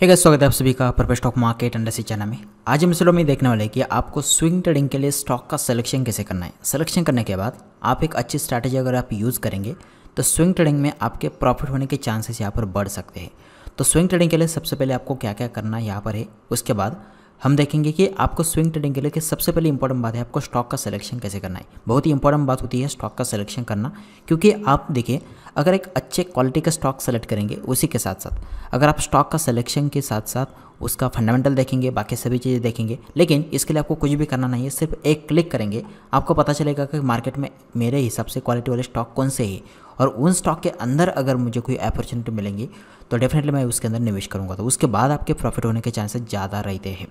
हे gas स्वागत है आप सभी का purple stock market under C channel में आज हम स्लो में देखने वाले कि आपको स्विंग ट्रेडिंग के लिए स्टॉक का सिलेक्शन कैसे करना है सिलेक्शन करने के बाद आप एक अच्छी स्ट्रैटेजी अगर आप यूज़ करेंगे तो स्विंग ट्रेडिंग में आपके प्रॉफिट होने के चांसेस यहाँ पर बढ़ सकते हैं तो स्विंग ट्रेडिंग के लिए सबसे पहले आपको क्या क्या करना यहाँ पर है उसके बाद हम देखेंगे कि आपको स्विंग ट्रेडिंग के लिए सबसे पहले इंपॉर्टेंट बात है आपको स्टॉक का सिलेक्शन कैसे करना है बहुत ही इंपॉर्टेंट बात होती है स्टॉक का सिलेक्शन करना क्योंकि आप देखिए अगर एक अच्छे क्वालिटी का स्टॉक सेलेक्ट करेंगे उसी के साथ साथ अगर आप स्टॉक का सिलेक्शन के साथ साथ उसका फंडामेंटल देखेंगे बाकी सभी चीज़ें देखेंगे लेकिन इसके लिए आपको कुछ भी करना नहीं है सिर्फ एक क्लिक करेंगे आपको पता चलेगा कि मार्केट में मेरे हिसाब से क्वालिटी वाले स्टॉक कौन से हैं और उन स्टॉक के अंदर अगर मुझे कोई अपॉर्चुनिटी मिलेंगी तो डेफिनेटली मैं उसके अंदर निवेश करूँगा तो उसके बाद आपके प्रॉफिट होने के चांसेस ज़्यादा रहते हैं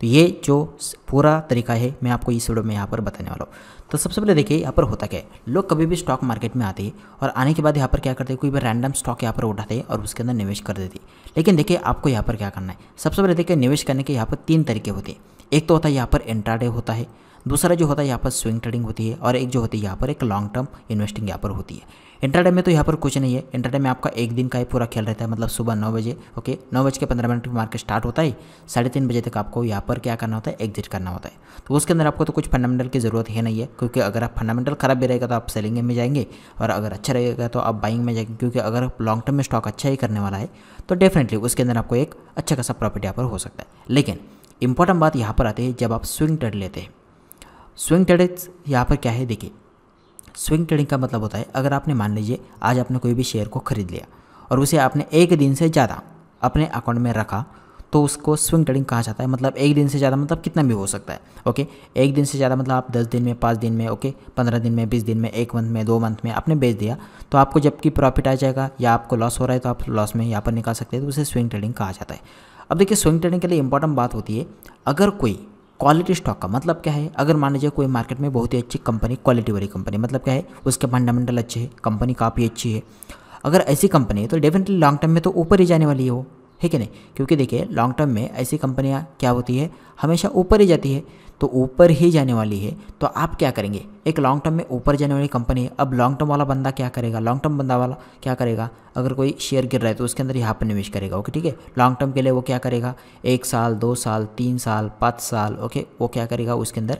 तो ये जो पूरा तरीका है मैं आपको इस वीडियो में यहाँ पर बताने वाला हूँ तो सबसे पहले देखिए यहाँ पर होता क्या है लोग कभी भी स्टॉक मार्केट में आते हैं और आने के बाद यहाँ पर क्या करते हैं कोई भी रैंडम स्टॉक यहाँ पर उठाते हैं और उसके अंदर निवेश कर देते हैं लेकिन देखिए आपको यहाँ पर क्या करना है सबसे पहले देखिए निवेश करने के यहाँ पर तीन तरीके होते हैं एक तो होता है यहाँ पर इंट्राडे होता है दूसरा जो होता है यहाँ पर स्विंग ट्रेडिंग होती है और एक जो होती है यहाँ पर एक लॉन्ग टर्म इन्वेस्टिंग यहाँ पर होती है इंटरडे में तो यहाँ पर कुछ नहीं है इंटरडे में आपका एक दिन का ही पूरा खेल रहता है मतलब सुबह नौ बजे ओके नौ बज के पंद्रह मिनट में मार्केट स्टार्ट होता है साढ़े तीन बजे तक आपको यहाँ पर क्या करना होता है एग्जिट करना होता है तो उसके अंदर आपको तो कुछ फंडामेंटल की ज़रूरत है नहीं है क्योंकि अगर आप फंडामेंटल खराब भी रहेगा तो आप सेलिंग में जाएंगे और अगर अच्छा रहेगा तो आप बाइंग में जाएंगे क्योंकि अगर लॉन्ग टर्म में स्टॉक अच्छा ही करने वाला है तो डेफिनेटली उसके अंदर आपको एक अच्छा खासा प्रॉफिट यहाँ पर हो सकता है लेकिन इंपॉर्टेंट बात यहाँ पर आती है जब आप स्विंग ट्रेड लेते हैं स्विंग ट्रेड यहाँ पर क्या है देखिए स्विंग ट्रेडिंग का मतलब होता है अगर आपने मान लीजिए आज आपने कोई भी शेयर को खरीद लिया और उसे आपने एक दिन से ज़्यादा अपने अकाउंट में रखा तो उसको स्विंग ट्रेडिंग कहा जाता है मतलब एक दिन से ज़्यादा मतलब कितना भी हो सकता है ओके एक दिन से ज़्यादा मतलब आप दस दिन में पाँच दिन में ओके पंद्रह दिन में बीस दिन में एक मंथ में दो मंथ में आपने बेच दिया तो आपको जबकि प्रॉफिट आ जाएगा या आपको लॉस हो रहा है तो आप लॉस में यहाँ पर निकाल सकते हैं तो उसे स्विंग ट्रेडिंग कहा जाता है अब देखिए स्विंग ट्रेडिंग के लिए इंपॉर्टेंट बात होती है अगर कोई क्वालिटी स्टॉक का मतलब क्या है अगर मान लीजिए कोई मार्केट में बहुत ही अच्छी कंपनी क्वालिटी वाली कंपनी मतलब क्या है उसके फंडामेंटल अच्छे है कंपनी काफ़ी अच्छी है अगर ऐसी कंपनी है तो डेफिनेटली लॉन्ग टर्म में तो ऊपर ही जाने वाली है वो है नहीं क्योंकि देखिए लॉन्ग टर्म में ऐसी कंपनियाँ क्या होती है हमेशा ऊपर ही जाती है तो ऊपर ही जाने वाली है तो आप क्या करेंगे एक लॉन्ग टर्म में ऊपर जाने वाली कंपनी है अब लॉन्ग टर्म वाला बंदा क्या करेगा लॉन्ग टर्म बंदा वाला क्या करेगा अगर कोई शेयर गिर रहा है तो उसके अंदर यहाँ पर निवेश करेगा ओके ठीक है लॉन्ग टर्म के लिए वो क्या करेगा एक साल दो साल तीन साल पाँच साल ओके वो क्या करेगा उसके अंदर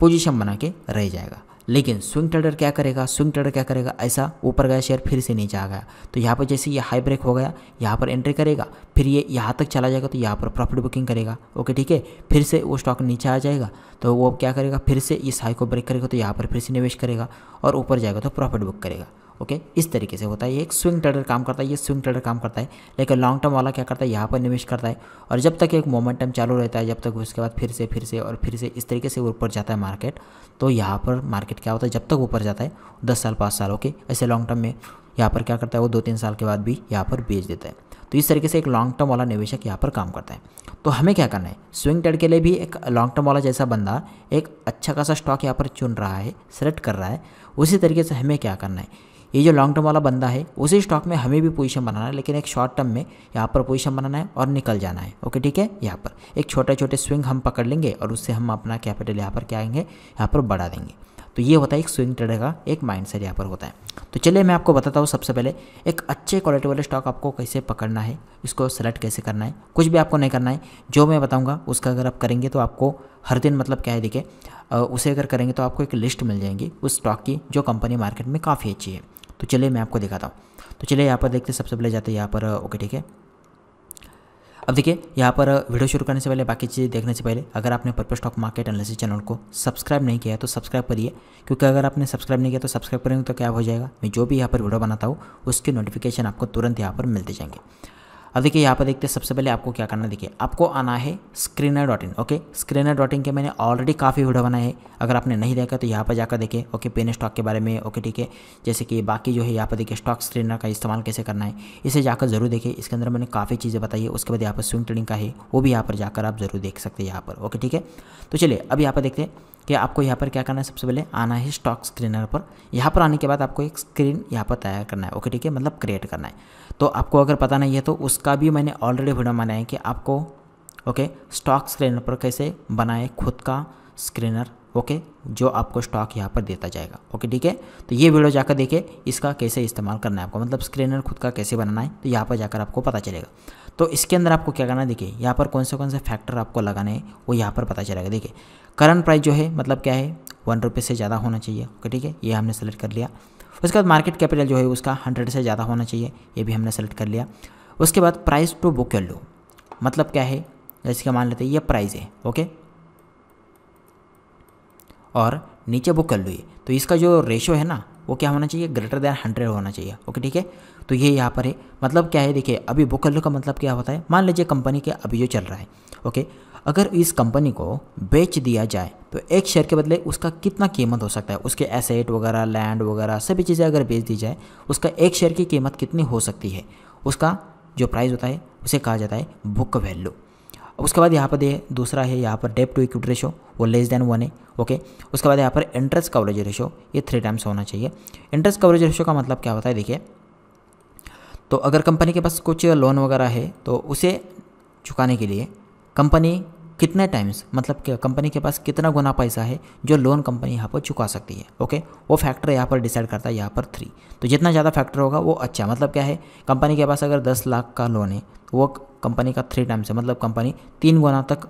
पोजिशन बना के रह जाएगा लेकिन स्विंग ट्रेडर क्या करेगा स्विंग ट्रेडर क्या करेगा ऐसा ऊपर गया शेयर फिर से नीचे आ गया तो यहाँ पर जैसे ये हाई ब्रेक हो गया यहाँ पर एंट्री करेगा फिर ये यहाँ तक चला जाएगा तो यहाँ पर प्रॉफिट बुकिंग करेगा ओके ठीक है फिर से वो स्टॉक नीचे आ जाएगा तो वो क्या करेगा फिर से इस हाई को ब्रेक करेगा तो यहाँ पर फिर से निवेश करेगा और ऊपर जाएगा तो प्रॉफिट बुक करेगा ओके इस तरीके से होता है ये एक स्विंग ट्रेडर काम करता है ये स्विंग ट्रेडर काम करता है लेकिन लॉन्ग टर्म वाला क्या करता है यहाँ पर निवेश करता है और जब तक एक मोमेंटम चालू रहता है जब तक उसके बाद फिर से फिर से और फिर से इस तरीके से ऊपर जाता है मार्केट तो यहाँ पर मार्केट क्या होता है जब तक ऊपर जाता है दस साल पाँच साल ओके ऐसे लॉन्ग टर्म में यहाँ पर क्या करता है वो दो तीन साल के बाद भी यहाँ पर बेच देता है तो इस तरीके से एक लॉन्ग टर्म वाला निवेशक यहाँ पर काम करता है तो हमें क्या करना है स्विंग ट्रेड के लिए भी एक लॉन्ग टर्म वाला जैसा बंदा एक अच्छा खासा स्टॉक यहाँ पर चुन रहा है सेलेक्ट कर रहा है उसी तरीके से हमें क्या करना है ये जो लॉन्ग टर्म वाला बंदा है उसी स्टॉक में हमें भी पोजीशन बनाना है लेकिन एक शॉर्ट टर्म में यहाँ पर पोजीशन बनाना है और निकल जाना है ओके ठीक है यहाँ पर एक छोटे छोटे स्विंग हम पकड़ लेंगे और उससे हम अपना कैपिटल यहाँ पर क्या आएंगे यहाँ पर बढ़ा देंगे तो ये होता है एक स्विंग ट्रेडर का एक माइंड सेट यहाँ पर होता है तो चलिए मैं आपको बताता हूँ सबसे पहले एक अच्छे क्वालिटी वाले स्टॉक आपको कैसे पकड़ना है इसको सेलेक्ट कैसे करना है कुछ भी आपको नहीं करना है जो मैं बताऊँगा उसका अगर आप करेंगे तो आपको हर दिन मतलब क्या है देखे उसे अगर करेंगे तो आपको एक लिस्ट मिल जाएगी उस स्टॉक की जो कंपनी मार्केट में काफ़ी अच्छी है तो चलिए मैं आपको दिखाता हूँ तो चलिए यहाँ पर देखते सबसे पहले जाते हैं यहाँ पर ओके ठीक है अब देखिए यहाँ पर वीडियो शुरू करने से पहले बाकी चीज़ें देखने से पहले अगर आपने purple stock market analysis channel को सब्सक्राइब नहीं किया है तो सब्सक्राइब करिए क्योंकि अगर आपने सब्सक्राइब नहीं किया तो सब्सक्राइब करेंगे तो क्या हो जाएगा मैं जो भी यहाँ पर वीडियो बनाता हूँ उसकी नोटिफिकेशन आपको तुरंत यहाँ पर मिलते जाएंगे अब देखिए यहाँ पर देखते हैं सबसे पहले आपको क्या करना देखिए आपको आना है screener dot in okay screener dot in के मैंने ऑलरेडी काफ़ी वीडियो बनाए हैं अगर आपने नहीं देखा तो यहाँ पर जाकर देखें ओके पेन स्टॉक के बारे में ओके ठीक है जैसे कि बाकी जो है यहाँ पर देखिए स्टॉक स्क्रीनर का इस्तेमाल कैसे करना है इसे जाकर जरूर देखिए इसके अंदर मैंने काफ़ी चीज़ें बताई है उसके बाद यहाँ पर स्विंग ट्रेडिंग का है वो भी यहाँ पर जाकर आप जरूर देख सकते हैं यहाँ पर ओके ठीक है तो चलिए अब यहाँ पर देखते हैं कि आपको यहाँ पर क्या करना है सबसे पहले आना है स्टॉक स्क्रीनर पर यहाँ पर आने के बाद आपको एक स्क्रीन यहाँ पर तैयार करना है ओके ठीक है मतलब क्रिएट करना है तो आपको अगर पता नहीं है तो उसका भी मैंने ऑलरेडी वीडियो बनाया है कि आपको ओके स्टॉक स्क्रीनर पर कैसे बनाए खुद का स्क्रीनर ओके जो आपको स्टॉक यहाँ पर देता जाएगा ओके ठीक है तो ये वीडियो जाकर देखे इसका कैसे इस्तेमाल करना है आपको मतलब स्क्रीनर खुद का कैसे बनाना है तो यहाँ पर जाकर आपको पता चलेगा तो इसके अंदर आपको क्या करना है देखिए यहाँ पर कौन से कौन से फैक्टर आपको लगाने हैं वो यहाँ पर पता चलेगा देखिए करंट प्राइस जो है मतलब क्या है वन रुपये से ज़्यादा होना चाहिए ओके ठीक है ये हमने सेलेक्ट कर लिया उसके बाद मार्केट कैपिटल जो है उसका हंड्रेड से ज़्यादा होना चाहिए ये भी हमने सेलेक्ट कर लिया उसके बाद प्राइस टू बुक वैल्यू मतलब क्या है जैसे कि मान लेते हैं ये प्राइस है ओके और नीचे बुक वैल्यू ये तो इसका जो रेशो है ना वो क्या होना चाहिए ग्रेटर दैन हंड्रेड होना चाहिए ओके ठीक है तो ये यहाँ पर है मतलब क्या है देखिए अभी बुक वैल्यू का मतलब क्या होता है मान लीजिए कंपनी के अभी जो चल रहा है ओके अगर इस कंपनी को बेच दिया जाए तो एक शेयर के बदले उसका कितना कीमत हो सकता है उसके एसेट वगैरह लैंड वगैरह सभी चीज़ें अगर बेच दी जाए उसका एक शेयर की कीमत कितनी हो सकती है उसका जो प्राइस होता है उसे कहा जाता है बुक वैल्यू उसके बाद यहाँ पर दे दूसरा है यहाँ पर डेप टू इक्विटी रेशो वो लेस देन वन है ओके उसके बाद यहाँ पर इंटरेस्ट कवरेज रेशो ये थ्री टाइम्स होना चाहिए इंटरेस्ट कवरेज रेशो का मतलब क्या होता है देखिए तो अगर कंपनी के पास कुछ लोन वगैरह है तो उसे चुकाने के लिए कंपनी कितने टाइम्स मतलब कि कंपनी के पास कितना गुना पैसा है जो लोन कंपनी यहाँ पर चुका सकती है ओके वो फैक्टर यहाँ पर डिसाइड करता है यहाँ पर थ्री तो जितना ज़्यादा फैक्टर होगा वो अच्छा मतलब क्या है कंपनी के पास अगर दस लाख का लोन है वो कंपनी का थ्री टाइम्स है मतलब कंपनी तीन गुना तक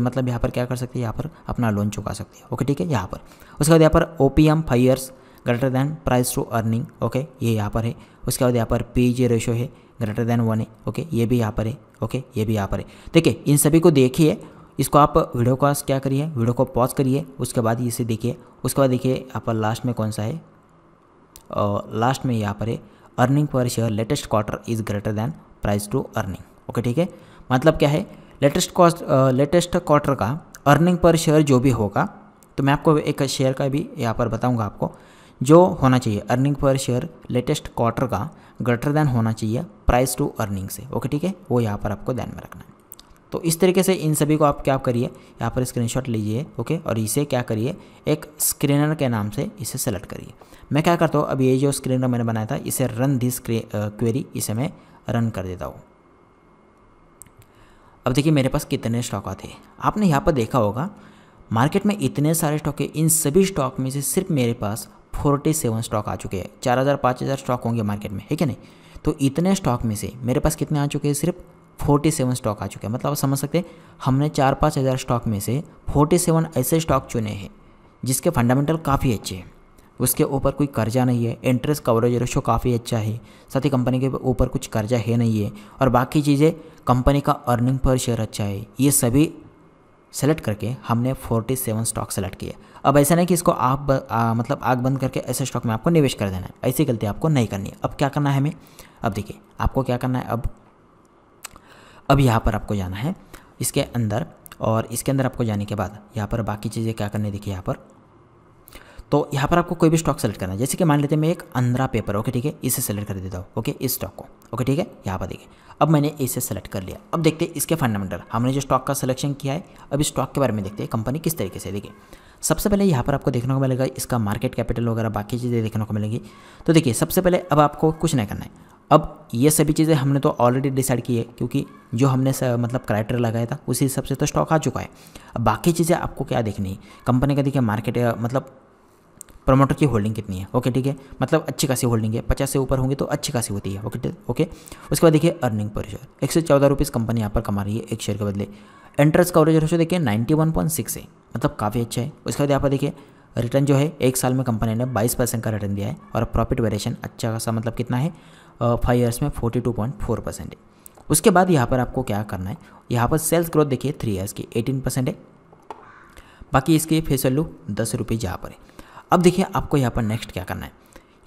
मतलब यहाँ पर क्या कर सकती है यहाँ पर अपना लोन चुका सकती है ओके ठीक है यहाँ पर उसके बाद यहाँ पर O P M five years greater than price to earning okay ये यहाँ पर है उसके बाद यहाँ पर पी जी रेशो है ग्रेटर दैन वन है ओके ये भी यहाँ पर है ओके ये भी यहाँ पर है देखिए इन सभी को देखिए इसको आप वीडियो का क्या करिए वीडियो को पॉज करिए उसके बाद इसे देखिए उसके बाद देखिए यहाँ पर लास्ट में कौन सा है और लास्ट में यहाँ पर है earning per share latest quarter is greater than price to earning okay ठीक है मतलब क्या है लेटेस्ट कॉस्ट लेटेस्ट क्वार्टर का अर्निंग पर शेयर जो भी होगा तो मैं आपको एक शेयर का भी यहाँ पर बताऊँगा आपको जो होना चाहिए earning per share latest quarter का ग्रेटर देन होना चाहिए प्राइस टू अर्निंग से ओके ठीक है वो यहाँ पर आपको ध्यान में रखना है तो इस तरीके से इन सभी को आप क्या करिए यहाँ पर स्क्रीनशॉट लीजिए ओके और इसे क्या करिए एक स्क्रीनर के नाम से इसे सेलेक्ट करिए मैं क्या करता हूँ अब ये जो स्क्रीनर मैंने बनाया था इसे रन दिस क्वेरी इसे मैं रन कर देता हूँ अब देखिए मेरे पास कितने स्टॉक आते हैं आपने यहाँ पर देखा होगा मार्केट में इतने सारे स्टॉक है इन सभी स्टॉक में से सिर्फ मेरे पास फोर्टी सेवन स्टॉक आ चुके हैं चार हज़ार पाँच हज़ार स्टॉक होंगे मार्केट में ठीक है नहीं तो इतने स्टॉक में से मेरे पास कितने आ चुके हैं सिर्फ फोर्टी सेवन स्टॉक आ चुके हैं मतलब आप समझ सकते हैं हमने चार पाँच हज़ार स्टॉक में से फोर्टी सेवन ऐसे स्टॉक चुने हैं जिसके फंडामेंटल काफ़ी अच्छे हैं उसके ऊपर कोई कर्जा नहीं है इंटरेस्ट कवरेज रेशो काफ़ी अच्छा है साथ ही कंपनी के ऊपर कुछ कर्जा है नहीं है और बाकी चीज़ें कंपनी का अर्निंग पर शेयर अच्छा है ये सभी सेलेक्ट करके हमने 47 स्टॉक सेलेक्ट किए अब ऐसा नहीं कि इसको आप आ, मतलब आग बंद करके ऐसे स्टॉक में आपको निवेश कर देना है ऐसी गलती आपको नहीं करनी है अब क्या करना है हमें अब देखिए आपको क्या करना है अब अब यहाँ पर आपको जाना है इसके अंदर और इसके अंदर आपको जाने के बाद यहाँ पर बाकी चीज़ें क्या करनी देखिए यहाँ पर तो यहाँ पर आपको कोई भी स्टॉक सेलेक्ट करना है जैसे कि मान लेते हैं मैं एक अंद्रा पेपर ओके ठीक है इसे सेलेक्ट कर देता हूँ ओके इस स्टॉक को ओके ठीक है यहाँ पर देखिए अब मैंने इसे सेलेक्ट कर लिया अब देखते हैं इसके फंडामेंटल हमने जो स्टॉक का सिलेक्शन किया है अब इस स्टॉक के बारे में देखते हैं कंपनी किस तरीके से देखिए सबसे पहले यहाँ पर आपको देखने को मिलेगा इसका मार्केट कैपिटल वगैरह बाकी चीज़ें देखने को मिलेंगी तो देखिए सबसे पहले अब आपको कुछ नहीं करना है अब ये सभी चीज़ें हमने तो ऑलरेडी डिसाइड की है क्योंकि जो हमने स, मतलब क्राइटेरिया लगाया था उसी हिसाब से तो स्टॉक आ चुका है बाकी चीज़ें आपको क्या देखनी है कंपनी का देखिए मार्केट मतलब प्रमोटर की होल्डिंग कितनी है ओके ठीक है मतलब अच्छी खासी होल्डिंग है पचास से ऊपर होंगे तो अच्छी खासी होती है ओके ओके उसके बाद देखिए अर्निंग पर शेयर एक सौ चौदह रुपीज़ कंपनी यहाँ पर कमा रही है एक शेयर के बदले इंटरेस्ट कवरेज रेशो देखिए नाइन्टी वन पॉइंट सिक्स है मतलब काफ़ी अच्छा है उसके बाद यहाँ पर देखिए रिटर्न जो है एक साल में कंपनी ने बाईस परसेंट का रिटर्न दिया है और प्रॉफिट वेरिएशन अच्छा खासा मतलब कितना है फाइव ईयर्स में forty two point four percent है उसके बाद यहाँ पर आपको क्या करना है यहाँ पर सेल्स ग्रोथ देखिए थ्री ईयर्स की एटीन परसेंट है बाकी इसकी फेस वैल्यू दस रुपये यहाँ पर है अब देखिए आपको यहाँ पर नेक्स्ट क्या करना है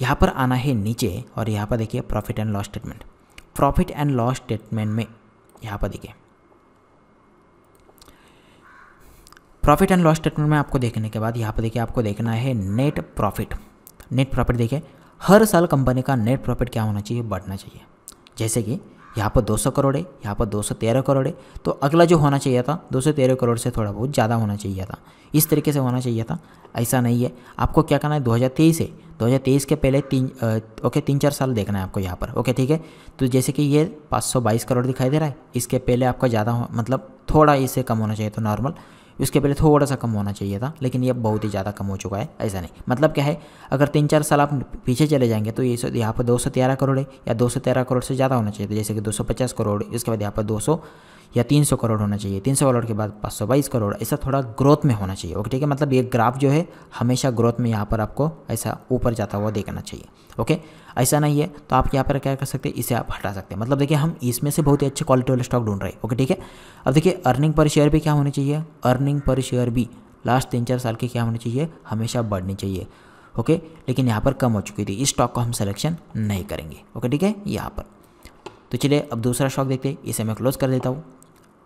यहाँ पर आना है नीचे और यहाँ पर देखिए profit and loss statement profit and loss statement में यहाँ पर देखिए प्रॉफिट एंड लॉस स्टेटमेंट में आपको देखने के बाद यहाँ पर देखिए आपको देखना है नेट प्रॉफिट नेट प्रॉफिट देखिए हर साल कंपनी का नेट प्रॉफिट क्या होना चाहिए बढ़ना चाहिए जैसे कि यहाँ पर 200 करोड़ है यहाँ पर 213 करोड़ है तो अगला जो होना चाहिए था 213 करोड़ से थोड़ा बहुत ज़्यादा होना चाहिए था इस तरीके से होना चाहिए था ऐसा नहीं है आपको क्या करना है 2023 है तेईस के पहले तीन आ, ओके तीन चार साल देखना है आपको यहाँ पर ओके ठीक है तो जैसे कि ये 522 करोड़ दिखाई दे रहा है इसके पहले आपका ज़्यादा मतलब थोड़ा इससे कम होना चाहिए तो नॉर्मल इसके पहले थोड़ा सा कम होना चाहिए था लेकिन ये बहुत ही ज़्यादा कम हो चुका है ऐसा नहीं मतलब क्या है अगर तीन चार साल आप पीछे चले जाएंगे तो ये यहाँ पर दो सौ तेरह करोड़ है या दो सौ तेरह करोड़ से ज़्यादा होना चाहिए था जैसे कि दो सौ पचास करोड़ इसके बाद यहाँ पर दो सौ या 300 करोड़ होना चाहिए 300 करोड़ के बाद बाईस करोड़ ऐसा थोड़ा ग्रोथ में होना चाहिए ओके ठीक है मतलब ये ग्राफ जो है हमेशा ग्रोथ में यहाँ पर आपको ऐसा ऊपर जाता हुआ देखना चाहिए ओके ऐसा नहीं है तो आप यहाँ पर क्या कर सकते हैं इसे आप हटा सकते हैं मतलब देखिए हम इसमें से बहुत ही अच्छे क्वालिटी वाले स्टॉक ढूंढ रहे हैं ओके ठीक है अब देखिए अर्निंग पर शेयर भी क्या होनी चाहिए अर्निंग पर शेयर भी लास्ट तीन चार साल की क्या होनी चाहिए हमेशा बढ़नी चाहिए ओके लेकिन यहाँ पर कम हो चुकी थी इस स्टॉक को हम सिलेक्शन नहीं करेंगे ओके ठीक है यहाँ पर तो चलिए अब दूसरा स्टॉक देखते हैं इसे मैं क्लोज कर देता हूँ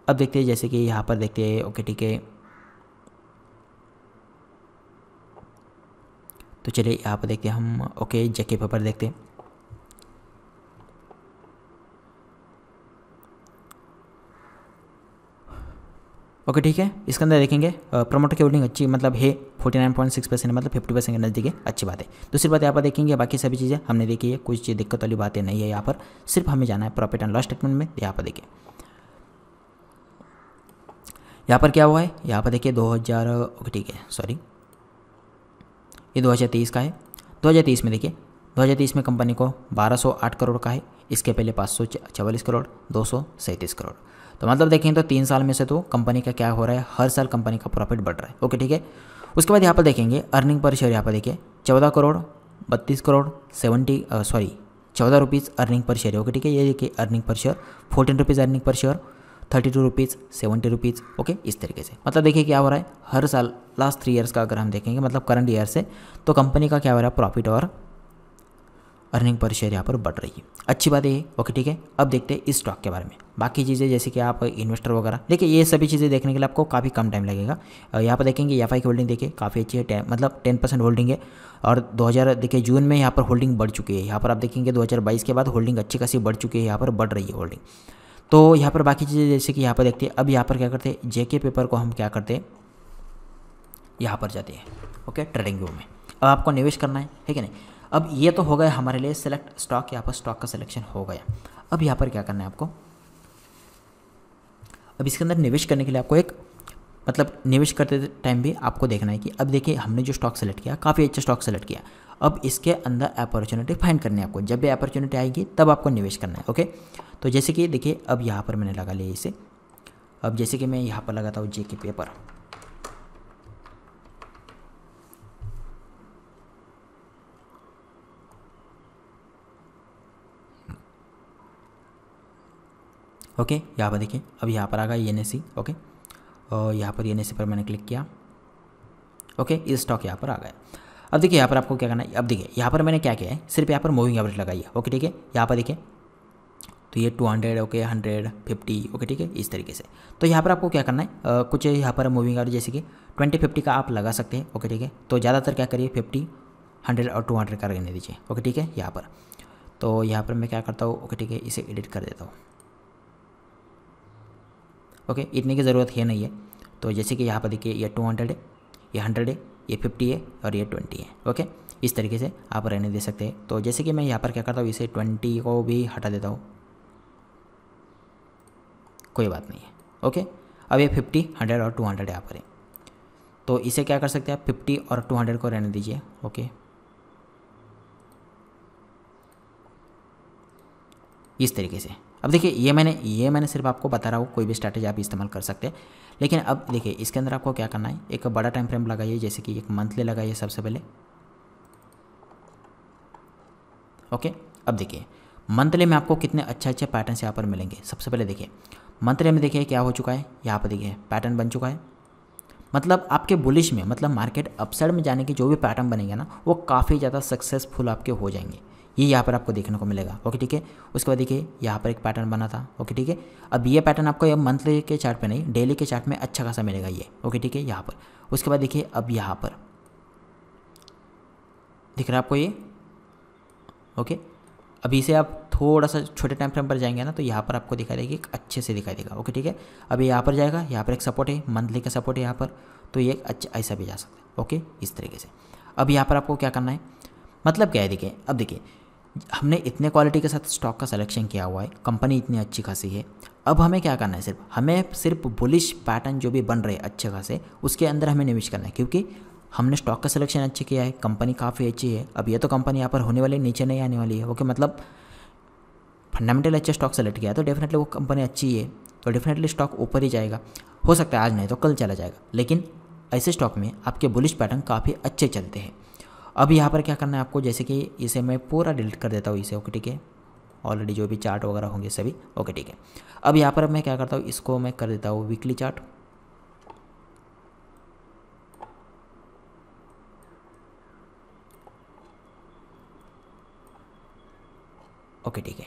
अब देखते हैं जैसे कि यहाँ पर देखते हैं ओके ठीक है तो चलिए यहाँ पर देखते हैं हम ओके जेके पेपर देखते हैं ओके ठीक है इसके अंदर देखेंगे प्रमोटर की होल्डिंग अच्छी मतलब है forty nine point six percent मतलब फिफ्टी परसेंट के नज़दीक है अच्छी बात है दूसरी तो बात यहाँ पर देखेंगे बाकी सभी चीज़ें हमने देखी है कुछ चीज दिक्कत वाली बातें नहीं है यहाँ पर सिर्फ हमें जाना है प्रॉफिट एंड लॉस स्टेटमेंट में तो यहाँ पर देखिए यहाँ पर क्या हुआ है यहाँ पर देखिए दो हज़ार ओके ठीक है सॉरी ये 2023 का है 2023 में देखिए 2023 में कंपनी को 1208 करोड़ का है इसके पहले पाँच करोड़ दो करोड़ तो मतलब देखें तो तीन साल में से तो कंपनी का क्या हो रहा है हर साल कंपनी का प्रॉफिट बढ़ रहा है ओके ठीक है उसके बाद यहाँ पर देखेंगे अर्निंग पर शेयर यहाँ पर देखिए चौदह करोड़ बत्तीस करोड़ सेवेंटी सॉरी चौदह rupees earning per share okay ठीक है ये देखिए earning per share fourteen rupees earning per share thirty two rupees seventy rupees okay इस तरीके से मतलब देखिए क्या हो रहा है हर साल लास्ट थ्री ईयर्स का अगर हम देखेंगे मतलब करंट ईयर से तो कंपनी का क्या हो रहा है प्रॉफिट और अर्निंग पर शेयर यहाँ पर बढ़ रही है अच्छी बात ये ओके ठीक है अब देखते हैं इस स्टॉक के बारे में बाकी चीज़ें जैसे कि आप इन्वेस्टर वगैरह देखिए ये सभी चीज़ें देखने के लिए आपको काफ़ी कम टाइम लगेगा यहाँ पर देखेंगे एफ e की होल्डिंग देखिए काफ़ी अच्छी है मतलब टेन परसेंट होल्डिंग है और 2000 देखिए जून में यहाँ पर होल्डिंग बढ़ चुकी है यहाँ पर आप देखेंगे 2022 के बाद होल्डिंग अच्छी खासी बढ़ चुकी है यहाँ पर बढ़ रही है होल्डिंग तो यहाँ पर बाकी चीज़ें जैसे कि यहाँ पर देखते हैं अब यहाँ पर क्या करते हैं जेके पेपर को हम क्या करते हैं यहाँ पर जाते हैं ओके ट्रेडिंग व्यू में अब आपको निवेश करना है ठीक है ना अब ये तो हो गया हमारे लिए सिलेक्ट स्टॉक यहाँ पर स्टॉक का सिलेक्शन हो गया अब यहाँ पर क्या करना है आपको अब इसके अंदर निवेश करने के लिए आपको एक मतलब निवेश करते टाइम भी आपको देखना है कि अब देखिए हमने जो स्टॉक सेलेक्ट किया काफ़ी अच्छा स्टॉक सेलेक्ट किया अब इसके अंदर अपॉर्चुनिटी फाइंड करनी है आपको जब भी अपॉर्चुनिटी आएगी तब आपको निवेश करना है ओके तो जैसे कि देखिए अब यहाँ पर मैंने लगा लिया इसे अब जैसे कि मैं यहाँ पर लगाता हूँ जे के पेपर ओके यहाँ पर देखिए अब यहाँ पर आ गया एन e e, ओके और यहाँ पर एन e पर मैंने क्लिक किया ओके इस स्टॉक यहाँ पर आ गया अब देखिए यहाँ पर आपको क्या करना है अब देखिए यहाँ पर मैंने क्या किया है सिर्फ यहाँ पर मूविंग एवरेज लगाई है ओके ठीक है यहाँ पर देखिए तो ये 200 ओके 100 50 ओके ठीक है इस तरीके से तो यहाँ पर आपको क्या करना है आ, कुछ यहाँ पर मूविंग एवरेज जैसे कि 20 50 का आप लगा सकते हैं ओके ठीक है तो ज़्यादातर क्या करिए 50 100 और 200 का रहने दीजिए ओके ठीक है यहाँ पर तो यहाँ पर मैं क्या करता हूँ ओके ठीक है इसे एडिट कर देता हूँ ओके इतने की ज़रूरत है नहीं है तो जैसे कि यहाँ पर देखिए ये टू हंड्रेड है ये हंड्रेड है ये फिफ्टी है और ये ट्वेंटी है ओके इस तरीके से आप रहने दे सकते हैं तो जैसे कि मैं यहाँ पर क्या करता हूँ इसे ट्वेंटी को भी हटा देता हूँ कोई बात नहीं है ओके अब ये फिफ्टी हंड्रेड और टू हंड्रेड यहाँ पर है तो इसे क्या कर सकते हैं आप फिफ्टी और टू हंड्रेड को रहने दीजिए ओके इस तरीके से अब देखिए ये मैंने ये मैंने सिर्फ आपको बता रहा हूँ कोई भी स्ट्रैटेजी आप इस्तेमाल कर सकते हैं लेकिन अब देखिए इसके अंदर आपको क्या करना है एक बड़ा टाइम फ्रेम लगाइए जैसे कि एक मंथली लगाइए सबसे पहले ओके अब देखिए मंथली में आपको कितने अच्छे अच्छे पैटर्न यहाँ पर मिलेंगे सबसे पहले देखिए मंथली में देखिए क्या हो चुका है यहाँ पर देखिए पैटर्न बन चुका है मतलब आपके बुलिश में मतलब मार्केट अपसाइड में जाने के जो भी पैटर्न बनेंगे ना वो काफ़ी ज़्यादा सक्सेसफुल आपके हो जाएंगे ये यहाँ पर आपको देखने को मिलेगा ओके ठीक है उसके बाद देखिए यहाँ पर एक पैटर्न बना था ओके ठीक है अब ये पैटर्न आपको मंथली के चार्ट पे नहीं डेली के चार्ट में अच्छा खासा मिलेगा ये ओके ठीक है यहाँ पर उसके बाद देखिए अब यहाँ पर दिख रहा है आपको ये ओके अभी से आप थोड़ा सा छोटे टाइम फ्रेम पर जाएंगे ना तो यहाँ पर आपको दिखाई देगी एक अच्छे से दिखाई देगा ओके ठीक है अभी यहाँ पर जाएगा यहाँ पर एक सपोर्ट है मंथली का सपोर्ट है यहाँ पर तो ये अच्छा ऐसा भी जा सकता है ओके इस तरीके से अब यहाँ पर आपको क्या करना है मतलब क्या है देखिए अब देखिए हमने इतने क्वालिटी के साथ स्टॉक का सिलेक्शन किया हुआ है कंपनी इतनी अच्छी खासी है अब हमें क्या करना है सिर्फ हमें सिर्फ बुलिश पैटर्न जो भी बन रहे अच्छे खासे उसके अंदर हमें निवेश करना है क्योंकि हमने स्टॉक का सिलेक्शन अच्छे किया है कंपनी काफ़ी अच्छी है अब ये तो कंपनी यहाँ पर होने वाली नीचे नहीं आने वाली है ओके मतलब फंडामेंटल अच्छे स्टॉक सेलेक्ट किया तो डेफिनेटली वो कंपनी अच्छी है तो डेफिनेटली स्टॉक ऊपर ही जाएगा हो सकता है आज नहीं तो कल चला जाएगा लेकिन ऐसे स्टॉक में आपके बुलिश पैटर्न काफ़ी अच्छे चलते हैं अब यहाँ पर क्या करना है आपको जैसे कि इसे मैं पूरा डिलीट कर देता हूँ इसे ओके ठीक है ऑलरेडी जो भी चार्ट वगैरह होंगे सभी ओके ठीक है अब यहाँ पर मैं क्या करता हूँ इसको मैं कर देता हूँ वीकली चार्ट ओके ठीक है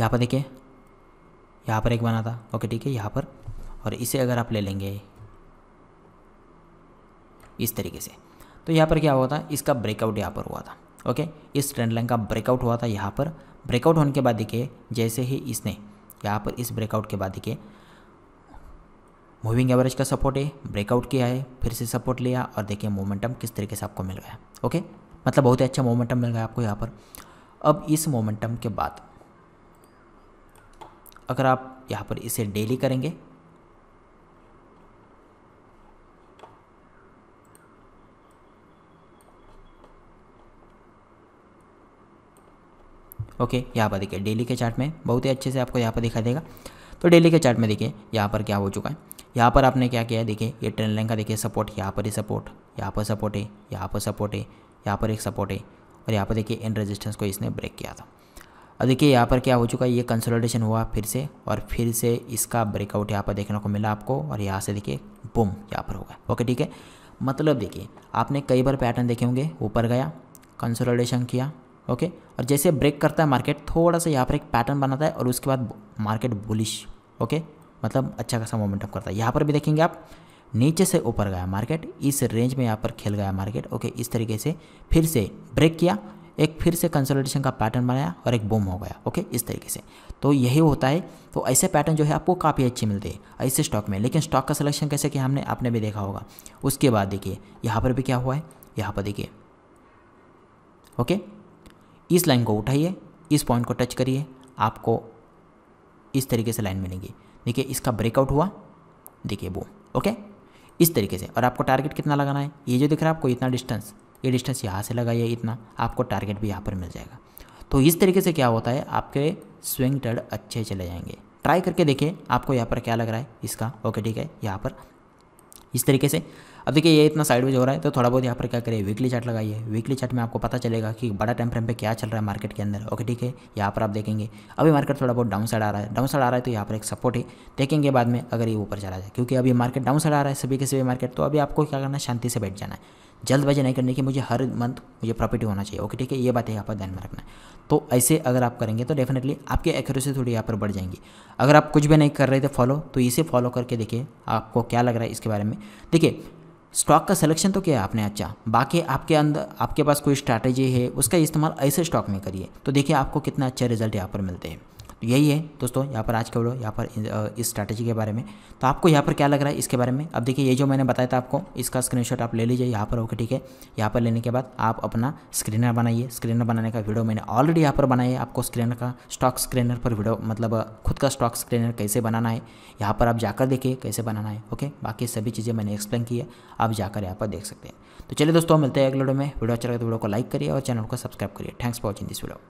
यहाँ पर देखिए यहाँ पर एक बना था ओके ठीक है यहाँ पर और इसे अगर आप ले लेंगे इस तरीके से तो यहाँ पर क्या हुआ था इसका ब्रेकआउट यहाँ पर हुआ था ओके इस ट्रेंड लाइन का ब्रेकआउट हुआ था यहाँ पर ब्रेकआउट होने के बाद देखिए जैसे ही इसने यहाँ पर इस ब्रेकआउट के बाद देखिए मूविंग एवरेज का सपोर्ट है ब्रेकआउट किया है फिर से सपोर्ट लिया और देखिए मोमेंटम किस तरीके से आपको मिल गया ओके मतलब बहुत ही अच्छा मोमेंटम मिल गया आपको यहाँ पर अब इस मोमेंटम के बाद अगर आप यहाँ पर इसे डेली करेंगे ओके यहाँ पर देखिए डेली के चार्ट में बहुत ही अच्छे से आपको यहाँ पर दिखाई देगा तो डेली के चार्ट में देखिए यहाँ पर क्या हो चुका है यहाँ पर आपने क्या किया है देखिए ये ट्रेन लाइन का देखिए सपोर्ट यहाँ पर ही सपोर्ट यहाँ पर सपोर्ट है यहाँ पर सपोर्ट है यहाँ पर एक सपोर्ट है और यहाँ पर देखिए इन रेजिस्टेंस को इसने ब्रेक किया था अब देखिए यहाँ पर क्या हो चुका है ये कंसोलिडेशन हुआ फिर से और फिर से इसका ब्रेकआउट यहाँ पर देखने को मिला आपको और यहाँ से देखिए बुम यहाँ पर होगा ओके ठीक है मतलब देखिए आपने कई बार पैटर्न देखे होंगे ऊपर गया कंसोलिडेशन किया ओके और जैसे ब्रेक करता है मार्केट थोड़ा सा यहाँ पर एक पैटर्न बनाता है और उसके बाद मार्केट बुलिश ओके मतलब अच्छा खासा मोमेंटअप करता है यहाँ पर भी देखेंगे आप नीचे से ऊपर गया मार्केट इस रेंज में यहाँ पर खेल गया मार्केट ओके इस तरीके से फिर से ब्रेक किया एक फिर से कंसोलिडेशन का पैटर्न बनाया और एक बूम हो गया ओके इस तरीके से तो यही होता है तो ऐसे पैटर्न जो है आपको काफ़ी अच्छे मिलते हैं ऐसे स्टॉक में लेकिन स्टॉक का सिलेक्शन कैसे किया हमने आपने भी देखा होगा उसके बाद देखिए यहाँ पर भी क्या हुआ है यहाँ पर देखिए ओके इस लाइन को उठाइए इस पॉइंट को टच करिए आपको इस तरीके से लाइन मिलेगी देखिए इसका ब्रेकआउट हुआ देखिए वो ओके इस तरीके से और आपको टारगेट कितना लगाना है ये जो दिख रहा है आपको इतना डिस्टेंस ये डिस्टेंस यहाँ से लगाइए इतना आपको टारगेट भी यहाँ पर मिल जाएगा तो इस तरीके से क्या होता है आपके स्विंग टर्ड अच्छे चले जाएंगे ट्राई करके देखिए आपको यहाँ पर क्या लग रहा है इसका ओके ठीक है यहाँ पर इस तरीके से अब देखिए ये इतना साइडवेज हो रहा है तो थोड़ा बहुत यहाँ पर क्या करें वीकली चार्ट लगाइए वीकली चार्ट में आपको पता चलेगा कि बड़ा टाइम फ्रेम पे क्या चल रहा है मार्केट के अंदर ओके ठीक है यहाँ पर आप देखेंगे अभी मार्केट थोड़ा बहुत डाउन साइड आ रहा है डाउन साइड आ रहा है तो यहाँ पर एक सपोर्ट है देखेंगे बाद में अगर ये ऊपर चला जाए क्योंकि अभी मार्केट डाउन साइड आ रहा है सभी के सभी मार्केट तो अभी आपको क्या करना है शांति से बैठ जाना है जल्दबाजी नहीं करने की मुझे हर मंथ मुझे प्रॉफिट होना चाहिए ओके ठीक है ये बात है यहाँ पर ध्यान में रखना तो ऐसे अगर आप करेंगे तो डेफिनेटली आपकी एक्यूरेसी थोड़ी यहाँ पर बढ़ जाएंगी अगर आप कुछ भी नहीं कर रहे थे फॉलो तो इसे फॉलो करके देखिए आपको क्या लग रहा है इसके बारे में देखिए स्टॉक का सिलेक्शन तो किया आपने अच्छा बाकी आपके अंदर आपके पास कोई स्ट्रैटेजी है उसका इस्तेमाल ऐसे स्टॉक में करिए तो देखिए आपको कितना अच्छा रिजल्ट यहाँ पर मिलते हैं तो यही है दोस्तों यहाँ पर आज के वीडियो यहाँ पर इस स्ट्रैटेजी के बारे में तो आपको यहाँ पर क्या लग रहा है इसके बारे में अब देखिए ये जो मैंने बताया था आपको इसका स्क्रीनशॉट आप ले लीजिए यहाँ पर ओके ठीक है यहाँ पर लेने के बाद आप अपना स्क्रीनर बनाइए स्क्रीनर बनाने का वीडियो मैंने ऑलरेडी यहाँ पर बनाया है आपको स्क्रीनर का स्टॉक स्क्रीनर पर वीडियो मतलब खुद का स्टॉक स्क्रीनर कैसे बनाना है यहाँ पर आप जाकर देखिए कैसे बनाना है ओके बाकी सभी चीज़ें मैंने एक्सप्लेन की है आप जाकर यहाँ पर देख सकते हैं तो चलिए दोस्तों मिलते हैं अगले वीडियो में वीडियो अच्छा लगे तो वीडियो को लाइक करिए और चैनल को सब्सक्राइब करिए thanks for watching this video